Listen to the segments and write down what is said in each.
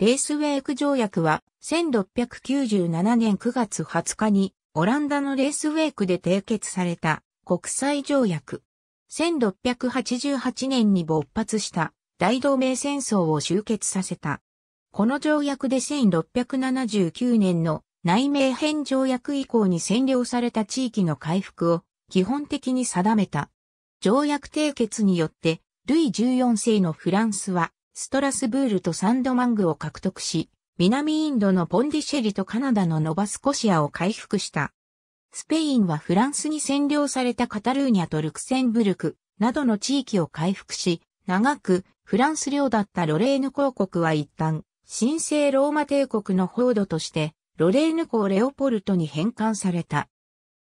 レースウェイク条約は1697年9月20日にオランダのレースウェイクで締結された国際条約。1688年に勃発した大同盟戦争を終結させた。この条約で1679年の内名編条約以降に占領された地域の回復を基本的に定めた。条約締結によって、ルイ14世のフランスはストラスブールとサンドマングを獲得し、南インドのポンディシェリとカナダのノバスコシアを回復した。スペインはフランスに占領されたカタルーニャとルクセンブルクなどの地域を回復し、長くフランス領だったロレーヌ公国は一旦、神聖ローマ帝国の報道として、ロレーヌ公レオポルトに返還された。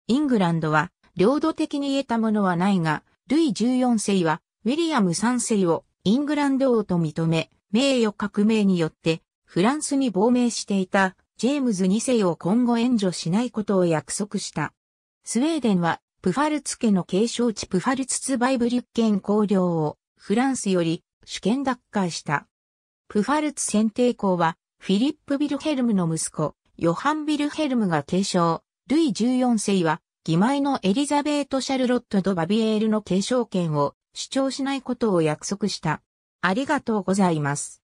イングランドは、領土的に得たものはないが、ルイ14世は、ウィリアム3世をイングランド王と認め、名誉革命によってフランスに亡命していたジェームズ2世を今後援助しないことを約束した。スウェーデンはプファルツ家の継承地プファルツツバイブリュッケン公領をフランスより主権奪回した。プファルツ選定公はフィリップ・ビルヘルムの息子、ヨハン・ビルヘルムが継承、ルイ14世は義妹のエリザベート・シャルロット・ド・バビエールの継承権を主張しないことを約束した。ありがとうございます。